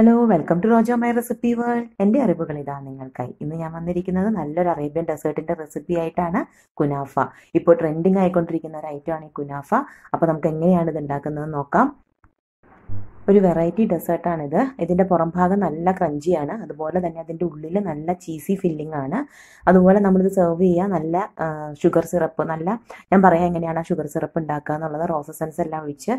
hello welcome to Rojo my recipe world എന്റെ അറിവുകൾ ഇതാ നിങ്ങൾക്കായി ഇന്ന് ഞാൻ വന്നിരിക്കുന്നത് നല്ലൊരു അറേബ്യൻ ഡെസേർട്ടിന്റെ റെസിപ്പി ആയിട്ടാണ് കുനാഫ ഇപ്പോൾ ട്രെൻഡിങ് ആയിക്കൊണ്ടിരിക്കുന്ന ഒരു ഐറ്റം ആണ് ഈ കുനാഫ അപ്പൊ നമുക്ക് എങ്ങനെയാണ് ഇത് ഉണ്ടാക്കുന്നത് നോക്കാം ഒരു വെറൈറ്റി ഡെസേർട്ടാണിത് ഇതിൻ്റെ പുറം ഭാഗം നല്ല ക്രഞ്ചിയാണ് അതുപോലെ തന്നെ അതിൻ്റെ ഉള്ളിൽ നല്ല ചീസി ഫില്ലിംഗ് ആണ് അതുപോലെ നമ്മളിത് സെർവ് ചെയ്യുക നല്ല ഷുഗർ സിറപ്പ് നല്ല ഞാൻ പറയാം എങ്ങനെയാണ് ആ ഷുഗർ സിറപ്പ് ഉണ്ടാക്കുക എന്നുള്ളത് റോസ് എല്ലാം ഒഴിച്ച്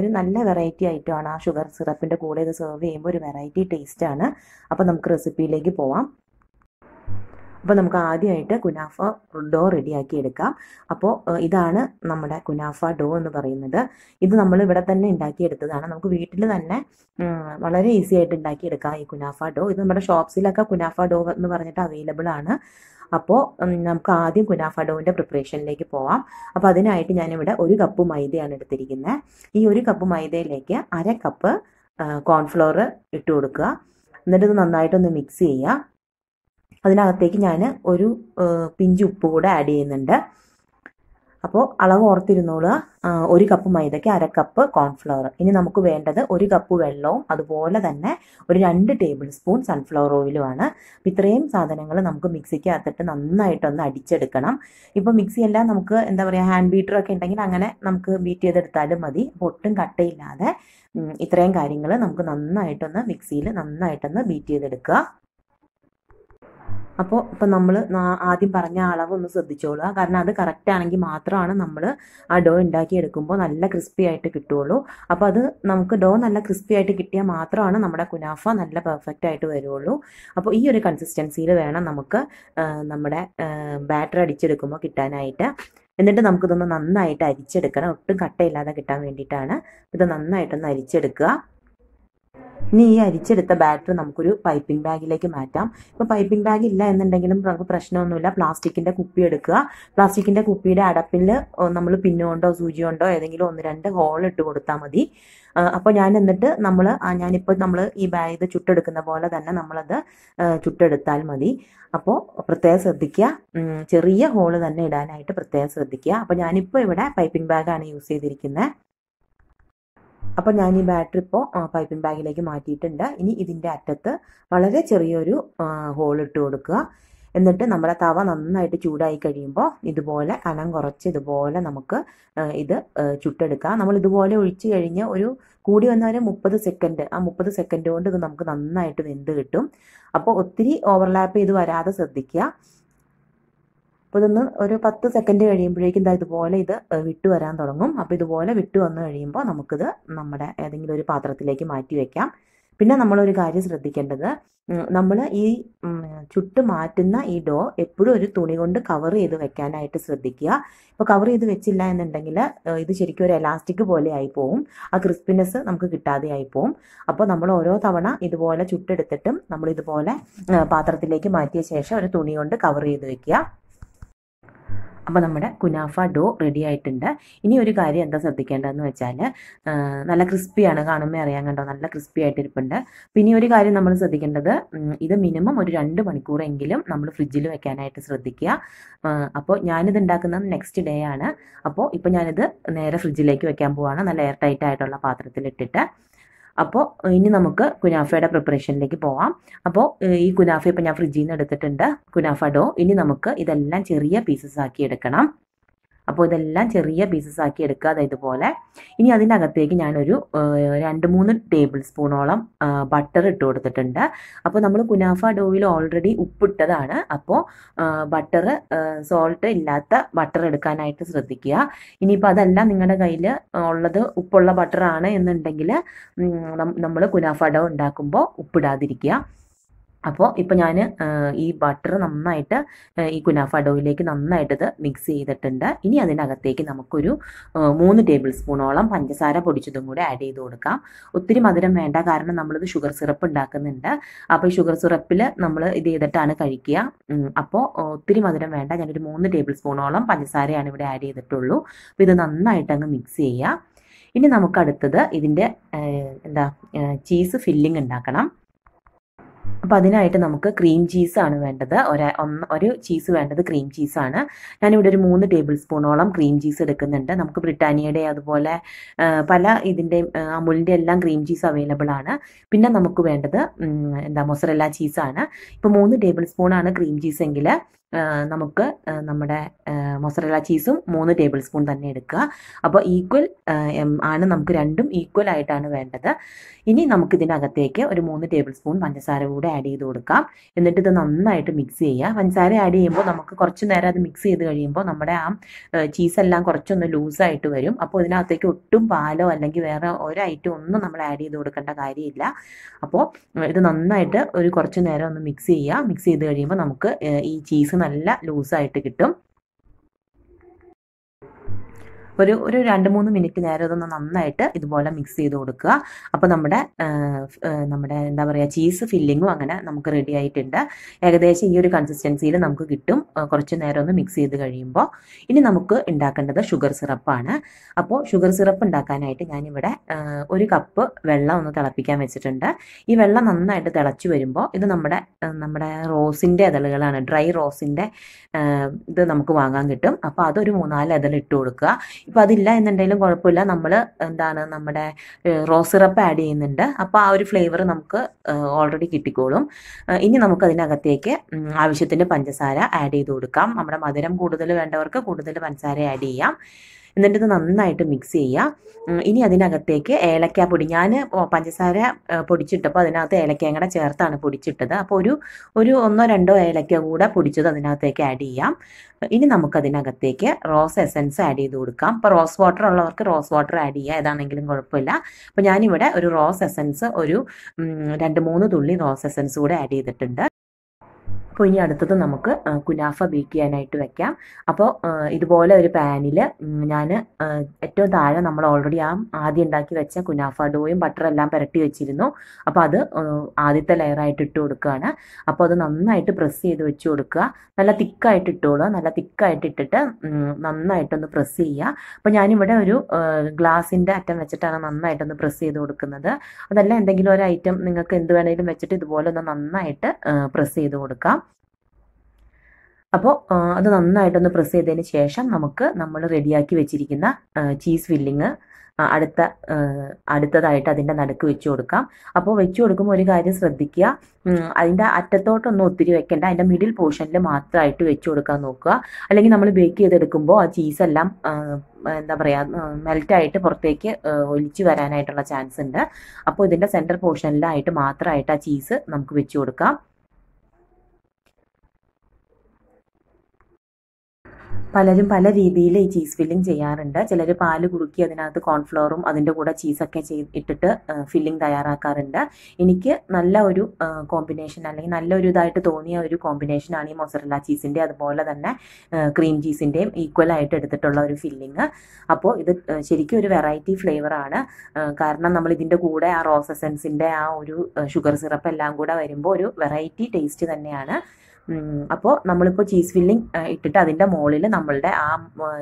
ഒരു നല്ല വെറൈറ്റി ഐറ്റമാണ് ആ ഷുഗർ സിറപ്പിൻ്റെ കൂടെ ഇത് സെർവ് ചെയ്യുമ്പോൾ ഒരു വെറൈറ്റി ടേസ്റ്റാണ് അപ്പോൾ നമുക്ക് റെസിപ്പിയിലേക്ക് പോവാം അപ്പോൾ നമുക്ക് ആദ്യമായിട്ട് കുനാഫ ഡോ റെഡിയാക്കി എടുക്കാം അപ്പോൾ ഇതാണ് നമ്മുടെ കുനാഫ ഡോ എന്ന് പറയുന്നത് ഇത് നമ്മൾ ഇവിടെ തന്നെ ഉണ്ടാക്കിയെടുത്തതാണ് നമുക്ക് വീട്ടിൽ തന്നെ വളരെ ഈസി ആയിട്ട് ഉണ്ടാക്കിയെടുക്കാം ഈ കുനാഫ ഡോ ഇത് നമ്മുടെ ഷോപ്സിലൊക്കെ കുനാഫ ഡോ എന്ന് പറഞ്ഞിട്ട് അവൈലബിൾ ആണ് അപ്പോൾ നമുക്ക് ആദ്യം കുനാഫ ഡോവിൻ്റെ പ്രിപ്പറേഷനിലേക്ക് പോവാം അപ്പോൾ അതിനായിട്ട് ഞാനിവിടെ ഒരു കപ്പ് മൈദയാണ് എടുത്തിരിക്കുന്നത് ഈ ഒരു കപ്പ് മൈദയിലേക്ക് അര കപ്പ് കോൺഫ്ലോർ ഇട്ട് കൊടുക്കുക എന്നിട്ട് ഇത് നന്നായിട്ടൊന്ന് മിക്സ് ചെയ്യുക അതിനകത്തേക്ക് ഞാൻ ഒരു പിഞ്ച് ഉപ്പ് കൂടെ ആഡ് ചെയ്യുന്നുണ്ട് അപ്പോൾ അളവ് ഓർത്തിരുന്നോളുക ഒരു കപ്പ് മൈദയ്ക്ക് അര കപ്പ് കോൺഫ്ലവർ ഇനി നമുക്ക് വേണ്ടത് ഒരു കപ്പ് വെള്ളവും അതുപോലെ തന്നെ ഒരു രണ്ട് ടേബിൾ സ്പൂൺ സൺഫ്ലവർ ഓയിലുമാണ് അപ്പം ഇത്രയും സാധനങ്ങൾ നമുക്ക് മിക്സിക്കകത്തിട്ട് നന്നായിട്ടൊന്ന് അടിച്ചെടുക്കണം ഇപ്പോൾ മിക്സിയെല്ലാം നമുക്ക് എന്താ പറയുക ഹാൻഡ് ബീറ്ററൊക്കെ ഉണ്ടെങ്കിൽ അങ്ങനെ നമുക്ക് ബീറ്റ് ചെയ്തെടുത്താലും മതി ഒട്ടും കട്ടയില്ലാതെ ഇത്രയും കാര്യങ്ങൾ നമുക്ക് നന്നായിട്ടൊന്ന് മിക്സിയിൽ നന്നായിട്ടൊന്ന് ബീറ്റ് ചെയ്തെടുക്കുക അപ്പോൾ ഇപ്പം നമ്മൾ ആദ്യം പറഞ്ഞ അളവ് ഒന്ന് ശ്രദ്ധിച്ചോളൂ കാരണം അത് കറക്റ്റ് ആണെങ്കിൽ മാത്രമാണ് നമ്മൾ ആ ഡോ ഉണ്ടാക്കി എടുക്കുമ്പോൾ നല്ല ക്രിസ്പി ആയിട്ട് കിട്ടുള്ളൂ അപ്പോൾ അത് നമുക്ക് ഡോ നല്ല ക്രിസ്പി ആയിട്ട് കിട്ടിയാൽ മാത്രമാണ് നമ്മുടെ കുനാഫ നല്ല പെർഫെക്റ്റ് ആയിട്ട് വരുള്ളൂ അപ്പോൾ ഈ ഒരു കൺസിസ്റ്റൻസിയിൽ വേണം നമുക്ക് നമ്മുടെ ബാറ്റർ അടിച്ചെടുക്കുമ്പോൾ കിട്ടാനായിട്ട് എന്നിട്ട് നമുക്കിതൊന്ന് നന്നായിട്ട് അരിച്ചെടുക്കണം ഒട്ടും കട്ടയില്ലാതെ കിട്ടാൻ വേണ്ടിയിട്ടാണ് ഇത് നന്നായിട്ടൊന്ന് അരിച്ചെടുക്കുക ഇനി ഈ അരിച്ചെടുത്ത ബാറ്റർ നമുക്കൊരു പൈപ്പിംഗ് ബാഗിലേക്ക് മാറ്റാം ഇപ്പോൾ പൈപ്പിംഗ് ബാഗ് ഇല്ല എന്നുണ്ടെങ്കിലും നമുക്ക് പ്രശ്നമൊന്നുമില്ല പ്ലാസ്റ്റിക്കിൻ്റെ കുപ്പി എടുക്കുക പ്ലാസ്റ്റിക്കിൻ്റെ കുപ്പിയുടെ അടപ്പിൽ നമ്മൾ പിന്നുകൊണ്ടോ സൂചികൊണ്ടോ ഏതെങ്കിലും ഒന്ന് രണ്ട് ഹോൾ ഇട്ട് കൊടുത്താൽ മതി അപ്പോൾ ഞാൻ എന്നിട്ട് നമ്മൾ ഞാനിപ്പോൾ നമ്മൾ ഈ ബാഗ് ഇത് ചുട്ടെടുക്കുന്ന പോലെ തന്നെ നമ്മളത് ചുട്ടെടുത്താൽ മതി അപ്പോൾ പ്രത്യേകം ശ്രദ്ധിക്കുക ചെറിയ ഹോള് തന്നെ ഇടാനായിട്ട് പ്രത്യേകം ശ്രദ്ധിക്കുക അപ്പോൾ ഞാനിപ്പോൾ ഇവിടെ പൈപ്പിംഗ് ബാഗാണ് യൂസ് ചെയ്തിരിക്കുന്നത് അപ്പോൾ ഞാൻ ഈ ബാറ്ററി ഇപ്പോൾ പൈപ്പിംഗ് ബാഗിലേക്ക് മാറ്റിയിട്ടുണ്ട് ഇനി ഇതിൻ്റെ അറ്റത്ത് വളരെ ചെറിയൊരു ഹോൾ ഇട്ട് കൊടുക്കുക എന്നിട്ട് നമ്മുടെ തവ നന്നായിട്ട് ചൂടായി കഴിയുമ്പോൾ ഇതുപോലെ കനം കുറച്ച് ഇതുപോലെ നമുക്ക് ഇത് ചുട്ടെടുക്കാം നമ്മൾ ഇതുപോലെ ഒഴിച്ച് കഴിഞ്ഞ് ഒരു കൂടി വന്നാൽ മുപ്പത് സെക്കൻഡ് ആ മുപ്പത് സെക്കൻഡ് കൊണ്ട് ഇത് നമുക്ക് നന്നായിട്ട് വെന്ത് കിട്ടും അപ്പോൾ ഒത്തിരി ഓവർലാപ്പ് ചെയ്ത് വരാതെ ശ്രദ്ധിക്കുക അപ്പോൾ ഇതൊന്ന് ഒരു പത്ത് സെക്കൻഡ് കഴിയുമ്പോഴേക്കും ഇതാ ഇതുപോലെ ഇത് വിട്ടു വരാൻ തുടങ്ങും അപ്പോൾ ഇതുപോലെ വിട്ടു വന്നു കഴിയുമ്പോൾ നമുക്കിത് നമ്മുടെ ഏതെങ്കിലും ഒരു പാത്രത്തിലേക്ക് മാറ്റി വയ്ക്കാം പിന്നെ നമ്മളൊരു കാര്യം ശ്രദ്ധിക്കേണ്ടത് നമ്മൾ ഈ ചുട്ട് മാറ്റുന്ന ഈ ഡോ എപ്പോഴും ഒരു തുണി കൊണ്ട് കവർ ചെയ്ത് വെക്കാനായിട്ട് ശ്രദ്ധിക്കുക ഇപ്പോൾ കവർ ചെയ്ത് വെച്ചില്ല എന്നുണ്ടെങ്കിൽ ഇത് ശരിക്കും ഒരു എലാസ്റ്റിക് പോലെ ആയി ആ ക്രിസ്പിനെസ് നമുക്ക് കിട്ടാതെ ആയി അപ്പോൾ നമ്മൾ ഓരോ തവണ ഇതുപോലെ ചുട്ടെടുത്തിട്ടും നമ്മൾ ഇതുപോലെ പാത്രത്തിലേക്ക് മാറ്റിയ ശേഷം ഒരു തുണി കൊണ്ട് കവർ ചെയ്ത് വെക്കുക അപ്പോൾ നമ്മുടെ കുനാഫ ഡോ റെഡി ആയിട്ടുണ്ട് ഇനി ഒരു കാര്യം എന്താ ശ്രദ്ധിക്കേണ്ടതെന്ന് വെച്ചാൽ നല്ല ക്രിസ്പിയാണ് കാണുമ്പോൾ അറിയാൻ കണ്ടോ നല്ല ക്രിസ്പി ആയിട്ടിരിപ്പുണ്ട് പിന്നെ ഒരു കാര്യം നമ്മൾ ശ്രദ്ധിക്കേണ്ടത് ഇത് മിനിമം ഒരു രണ്ട് മണിക്കൂറെങ്കിലും നമ്മൾ ഫ്രിഡ്ജിൽ വെക്കാനായിട്ട് ശ്രദ്ധിക്കുക അപ്പോൾ ഞാനിത് ഉണ്ടാക്കുന്നത് നെക്സ്റ്റ് ഡേ ആണ് അപ്പോൾ ഇപ്പോൾ ഞാനിത് നേരെ ഫ്രിഡ്ജിലേക്ക് വെക്കാൻ പോവാണ് നല്ല എയർ ടൈറ്റ് ആയിട്ടുള്ള പാത്രത്തിലിട്ടിട്ട് അപ്പോൾ ഇനി നമുക്ക് കുനാഫയുടെ പ്രിപ്പറേഷനിലേക്ക് പോവാം അപ്പോൾ ഈ കുനാഫ ഇപ്പോൾ ഞാൻ ഫ്രിഡ്ജിൽ നിന്ന് എടുത്തിട്ടുണ്ട് കുനാഫ ഡോ ഇനി നമുക്ക് ഇതെല്ലാം ചെറിയ പീസസ് ആക്കി എടുക്കണം അപ്പോൾ ഇതെല്ലാം ചെറിയ പീസസ് ആക്കി എടുക്കുക അതായത് ഇതുപോലെ ഇനി അതിൻ്റെ അകത്തേക്ക് ഞാനൊരു രണ്ട് മൂന്ന് ടേബിൾ സ്പൂണോളം ബട്ടർ ഇട്ട് കൊടുത്തിട്ടുണ്ട് അപ്പോൾ നമ്മൾ കുനാഫ ഡോയിൽ ഓൾറെഡി ഉപ്പിട്ടതാണ് അപ്പോൾ ബട്ടർ സോൾട്ട് ഇല്ലാത്ത ബട്ടർ എടുക്കാനായിട്ട് ശ്രദ്ധിക്കുക ഇനിയിപ്പോൾ അതെല്ലാം നിങ്ങളുടെ കയ്യിൽ ഉള്ളത് ഉപ്പുള്ള ബട്ടറാണ് എന്നുണ്ടെങ്കിൽ നമ്മൾ കുനാഫ ഡോ ഉണ്ടാക്കുമ്പോൾ ഉപ്പിടാതിരിക്കുക അപ്പോൾ ഇപ്പോൾ ഞാൻ ഈ ബട്ടർ നന്നായിട്ട് ഈ കുനാഫ ഡോയിലേക്ക് നന്നായിട്ടത് മിക്സ് ചെയ്തിട്ടുണ്ട് ഇനി അതിനകത്തേക്ക് നമുക്കൊരു മൂന്ന് ടേബിൾ സ്പൂണോളം പഞ്ചസാര പൊടിച്ചതും കൂടി ആഡ് ചെയ്ത് കൊടുക്കാം ഒത്തിരി മധുരം വേണ്ട കാരണം നമ്മളിത് ഷുഗർ സിറപ്പ് ഉണ്ടാക്കുന്നുണ്ട് അപ്പോൾ ഈ ഷുഗർ സിറപ്പിൽ നമ്മൾ ഇത് ചെയ്തിട്ടാണ് കഴിക്കുക അപ്പോൾ ഒത്തിരി മധുരം വേണ്ട ഞാനൊരു മൂന്ന് ടേബിൾ സ്പൂണോളം പഞ്ചസാരയാണ് ഇവിടെ ആഡ് ചെയ്തിട്ടുള്ളൂ അപ്പോൾ ഇത് നന്നായിട്ട് അങ്ങ് മിക്സ് ചെയ്യുക ഇനി നമുക്ക് അടുത്തത് ഇതിൻ്റെ എന്താ ചീസ് ഫില്ലിംഗ് ഉണ്ടാക്കണം അപ്പോൾ അതിനായിട്ട് നമുക്ക് ക്രീം ചീസാണ് വേണ്ടത് ഒരു ഒരു ചീസ് വേണ്ടത് ക്രീം ചീസാണ് ഞാനിവിടെ ഒരു മൂന്ന് ടേബിൾ സ്പൂണോളം ക്രീം ചീസ് എടുക്കുന്നുണ്ട് നമുക്ക് ബ്രിട്ടാനിയുടെ അതുപോലെ പല ഇതിൻ്റെ അമുലിൻ്റെ എല്ലാം ക്രീം ചീസ് അവൈലബിൾ ആണ് പിന്നെ നമുക്ക് വേണ്ടത് എന്താ മൊസറല്ല ചീസാണ് ഇപ്പോൾ മൂന്ന് ടേബിൾ സ്പൂണാണ് ക്രീം ചീസെങ്കിൽ എങ്കിൽ നമുക്ക് നമ്മുടെ മൊസറല ചീസും മൂന്ന് ടേബിൾ സ്പൂൺ തന്നെ എടുക്കുക അപ്പോൾ ഈക്വൽ ആണ് നമുക്ക് രണ്ടും ഈക്വൽ ആയിട്ടാണ് വേണ്ടത് ഇനി നമുക്കിതിനകത്തേക്ക് ഒരു മൂന്ന് ടേബിൾ സ്പൂൺ പഞ്ചസാര കൂടെ ആഡ് ചെയ്ത് കൊടുക്കാം എന്നിട്ട് ഇത് നന്നായിട്ട് മിക്സ് ചെയ്യുക പഞ്ചസാര ആഡ് ചെയ്യുമ്പോൾ നമുക്ക് കുറച്ച് നേരം അത് മിക്സ് ചെയ്ത് കഴിയുമ്പോൾ നമ്മുടെ ആ ചീസെല്ലാം കുറച്ചൊന്ന് ലൂസായിട്ട് വരും അപ്പോൾ ഇതിനകത്തേക്ക് ഒട്ടും പാലോ അല്ലെങ്കിൽ വേറെ ഒരു ഐറ്റം ഒന്നും നമ്മൾ ആഡ് ചെയ്ത് കൊടുക്കേണ്ട കാര്യമില്ല അപ്പോൾ ഇത് നന്നായിട്ട് ഒരു കുറച്ച് നേരം ഒന്ന് മിക്സ് ചെയ്യുക മിക്സ് ചെയ്ത് കഴിയുമ്പോൾ നമുക്ക് ഈ ചീസ് നല്ല ലൂസായിട്ട് കിട്ടും ഒരു ഒരു രണ്ട് മൂന്ന് മിനിറ്റ് നേരം ഇതൊന്ന് നന്നായിട്ട് ഇതുപോലെ മിക്സ് ചെയ്ത് കൊടുക്കുക അപ്പോൾ നമ്മുടെ നമ്മുടെ എന്താ പറയുക ചീസ് ഫില്ലിങ്ങും അങ്ങനെ നമുക്ക് റെഡി ആയിട്ടുണ്ട് ഏകദേശം ഈ ഒരു കൺസിസ്റ്റൻസിയിൽ നമുക്ക് കിട്ടും കുറച്ച് നേരം ഒന്ന് മിക്സ് ചെയ്ത് കഴിയുമ്പോൾ ഇനി നമുക്ക് ഉണ്ടാക്കേണ്ടത് ഷുഗർ സിറപ്പാണ് അപ്പോൾ ഷുഗർ സിറപ്പ് ഉണ്ടാക്കാനായിട്ട് ഞാനിവിടെ ഒരു കപ്പ് വെള്ളം ഒന്ന് തിളപ്പിക്കാൻ വെച്ചിട്ടുണ്ട് ഈ വെള്ളം നന്നായിട്ട് തിളച്ച് വരുമ്പോൾ ഇത് നമ്മുടെ നമ്മുടെ റോസിൻ്റെ ഇതളുകളാണ് ഡ്രൈ റോസിൻ്റെ ഇത് നമുക്ക് വാങ്ങാൻ കിട്ടും അപ്പോൾ അതൊരു മൂന്നാല് ഇതൾ ഇട്ട് കൊടുക്കുക ഇപ്പം അതില്ല എന്നുണ്ടെങ്കിലും കുഴപ്പമില്ല നമ്മൾ എന്താണ് നമ്മുടെ റോസ് സിറപ്പ് ആഡ് ചെയ്യുന്നുണ്ട് അപ്പോൾ ആ ഒരു ഫ്ലേവർ നമുക്ക് ഓൾറെഡി കിട്ടിക്കോളും ഇനി നമുക്ക് അതിനകത്തേക്ക് ആവശ്യത്തിന് പഞ്ചസാര ആഡ് ചെയ്ത് കൊടുക്കാം നമ്മുടെ മധുരം കൂടുതൽ വേണ്ടവർക്ക് കൂടുതൽ പഞ്ചസാര ആഡ് ചെയ്യാം എന്നിട്ട് ഇത് നന്നായിട്ട് മിക്സ് ചെയ്യുക ഇനി അതിനകത്തേക്ക് ഏലക്ക പൊടി ഞാൻ പഞ്ചസാര പൊടിച്ചിട്ടപ്പോൾ അതിനകത്ത് ഏലക്കയും കൂടെ ചേർത്താണ് പൊടിച്ചിട്ടത് അപ്പോൾ ഒരു ഒരു ഒന്നോ രണ്ടോ ഏലക്ക കൂടെ പൊടിച്ചത് അതിനകത്തേക്ക് ആഡ് ചെയ്യാം ഇനി നമുക്കതിനകത്തേക്ക് റോസ് എസൻസ് ആഡ് ചെയ്ത് കൊടുക്കാം അപ്പോൾ റോസ് വാട്ടർ ഉള്ളവർക്ക് റോസ് വാട്ടർ ആഡ് ചെയ്യുക ഏതാണെങ്കിലും കുഴപ്പമില്ല അപ്പോൾ ഞാനിവിടെ ഒരു റോസ് എസൻസ് ഒരു രണ്ട് മൂന്ന് തുള്ളി റോസ് എസൻസ് കൂടെ ആഡ് ചെയ്തിട്ടുണ്ട് അപ്പോൾ ഇനി അടുത്തത് നമുക്ക് കുനാഫ ബേക്ക് ചെയ്യാനായിട്ട് വെക്കാം അപ്പോൾ ഇതുപോലെ ഒരു പാനിൽ ഞാൻ ഏറ്റവും താഴെ നമ്മൾ ഓൾറെഡി ആ ആദ്യം ഉണ്ടാക്കി വെച്ച കുനാഫ ഡോയും ബട്ടറും എല്ലാം പുരട്ടി വെച്ചിരുന്നു അപ്പോൾ അത് ആദ്യത്തെ ലെയറായിട്ട് ഇട്ട് കൊടുക്കുകയാണ് അപ്പോൾ അത് നന്നായിട്ട് പ്രസ് ചെയ്ത് വെച്ച് കൊടുക്കുക നല്ല തിക്കായിട്ട് ഇട്ടോളുക നല്ല തിക്കായിട്ട് ഇട്ടിട്ട് നന്നായിട്ടൊന്ന് പ്രസ് ചെയ്യുക അപ്പോൾ ഞാനിവിടെ ഒരു ഗ്ലാസിൻ്റെ അറ്റം വെച്ചിട്ടാണ് നന്നായിട്ടൊന്ന് പ്രസ് ചെയ്ത് കൊടുക്കുന്നത് അതല്ല എന്തെങ്കിലും ഒരു ഐറ്റം നിങ്ങൾക്ക് എന്ത് വേണമെങ്കിലും വെച്ചിട്ട് ഇതുപോലെ ഒന്ന് നന്നായിട്ട് പ്രസ് ചെയ്ത് കൊടുക്കാം അപ്പോൾ അത് നന്നായിട്ടൊന്ന് പ്രസ് ചെയ്തതിന് ശേഷം നമുക്ക് നമ്മൾ റെഡിയാക്കി വെച്ചിരിക്കുന്ന ചീസ് ഫില്ലിങ് അടുത്ത അടുത്തതായിട്ട് അതിൻ്റെ നടുക്ക് വെച്ച് കൊടുക്കാം അപ്പോൾ വെച്ച് കൊടുക്കുമ്പോൾ ഒരു കാര്യം ശ്രദ്ധിക്കുക അതിൻ്റെ അറ്റത്തോട്ടൊന്നും ഒത്തിരി വെക്കേണ്ട അതിൻ്റെ മിഡിൽ പോർഷനിൽ മാത്രമായിട്ട് വെച്ച് കൊടുക്കാൻ നോക്കുക അല്ലെങ്കിൽ നമ്മൾ ബേക്ക് ചെയ്തെടുക്കുമ്പോൾ ആ ചീസെല്ലാം എന്താ പറയുക മെൽറ്റായിട്ട് പുറത്തേക്ക് ഒലിച്ചു വരാനായിട്ടുള്ള ചാൻസ് ഉണ്ട് അപ്പോൾ ഇതിൻ്റെ സെൻറ്റർ പോർഷനിലായിട്ട് മാത്രമായിട്ട് ആ ചീസ് നമുക്ക് വെച്ച് കൊടുക്കാം പലരും പല രീതിയിൽ ഈ ചീസ് ഫില്ലിംഗ് ചെയ്യാറുണ്ട് ചിലർ പാല് കുറുക്കി അതിനകത്ത് കോൺഫ്ലോറും അതിൻ്റെ കൂടെ ചീസൊക്കെ ചെയ്ത് ഇട്ടിട്ട് ഫില്ലിംഗ് തയ്യാറാക്കാറുണ്ട് എനിക്ക് നല്ല ഒരു കോമ്പിനേഷൻ അല്ലെങ്കിൽ നല്ലൊരു ഇതായിട്ട് തോന്നിയ ഒരു കോമ്പിനേഷനാണ് ഈ മൊസറല്ല ചീസിൻ്റെ അതുപോലെ തന്നെ ക്രീം ചീസിൻ്റെയും ഈക്വൽ ആയിട്ട് എടുത്തിട്ടുള്ള ഒരു ഫില്ലിങ് അപ്പോൾ ഇത് ശരിക്കും ഒരു വെറൈറ്റി ഫ്ലേവറാണ് കാരണം നമ്മൾ ഇതിൻ്റെ കൂടെ ആ റോസസെൻസിൻ്റെ ആ ഒരു ഷുഗർ സിറപ്പ് എല്ലാം കൂടെ വരുമ്പോൾ ഒരു വെറൈറ്റി ടേസ്റ്റ് തന്നെയാണ് അപ്പോൾ നമ്മളിപ്പോൾ ചീസ് ഫില്ലിംഗ് ഇട്ടിട്ട് അതിൻ്റെ മുകളിൽ നമ്മളുടെ ആ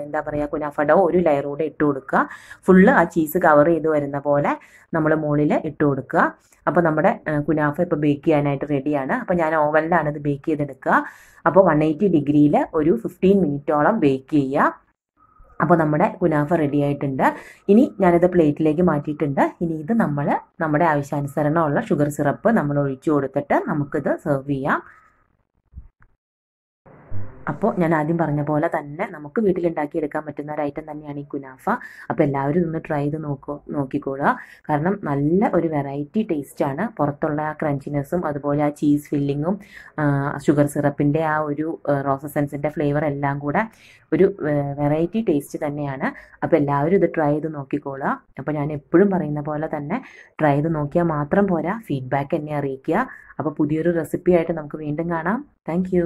എന്താ പറയുക കുനാഫഡോ ഒരു ലെയർ കൂടെ ഇട്ട് കൊടുക്കുക ഫുള്ള് ആ ചീസ് കവർ ചെയ്ത് വരുന്ന പോലെ നമ്മൾ മുകളിൽ ഇട്ട് കൊടുക്കുക അപ്പോൾ നമ്മുടെ കുനാഫ ഇപ്പോൾ ബേക്ക് ചെയ്യാനായിട്ട് റെഡിയാണ് അപ്പോൾ ഞാൻ ഓവനിലാണ് ഇത് ബേക്ക് ചെയ്തെടുക്കുക അപ്പോൾ വൺ എയ്റ്റി ഡിഗ്രിയിൽ ഒരു ഫിഫ്റ്റീൻ മിനിറ്റോളം ബേക്ക് ചെയ്യുക അപ്പോൾ നമ്മുടെ കുനാഫ റെഡി ആയിട്ടുണ്ട് ഇനി ഞാനിത് പ്ലേറ്റിലേക്ക് മാറ്റിയിട്ടുണ്ട് ഇനി ഇത് നമ്മൾ നമ്മുടെ ആവശ്യാനുസരണമുള്ള ഷുഗർ സിറപ്പ് നമ്മൾ ഒഴിച്ചു കൊടുത്തിട്ട് നമുക്കിത് സെർവ് ചെയ്യാം അപ്പോൾ ഞാൻ ആദ്യം പറഞ്ഞ പോലെ തന്നെ നമുക്ക് വീട്ടിലുണ്ടാക്കിയെടുക്കാൻ പറ്റുന്ന ഒരു ഐറ്റം തന്നെയാണ് ഈ കുനാഫ അപ്പോൾ എല്ലാവരും ഒന്ന് ട്രൈ ചെയ്ത് നോക്കൂ നോക്കിക്കോളുക കാരണം നല്ല ഒരു വെറൈറ്റി ടേസ്റ്റാണ് പുറത്തുള്ള ആ ക്രഞ്ചിനെസ്സും അതുപോലെ ആ ചീസ് ഫില്ലിങ്ങും ഷുഗർ സിറപ്പിൻ്റെ ആ ഒരു റോസസെൻസിൻ്റെ ഫ്ലേവർ എല്ലാം കൂടെ ഒരു വെറൈറ്റി ടേസ്റ്റ് തന്നെയാണ് അപ്പോൾ എല്ലാവരും ഇത് ട്രൈ ചെയ്ത് നോക്കിക്കോളുക അപ്പോൾ ഞാൻ എപ്പോഴും പറയുന്ന പോലെ തന്നെ ട്രൈ ചെയ്ത് നോക്കിയാൽ മാത്രം പോരാ ഫീഡ്ബാക്ക് എന്നെ അറിയിക്കുക അപ്പോൾ പുതിയൊരു റെസിപ്പിയായിട്ട് നമുക്ക് വീണ്ടും കാണാം താങ്ക്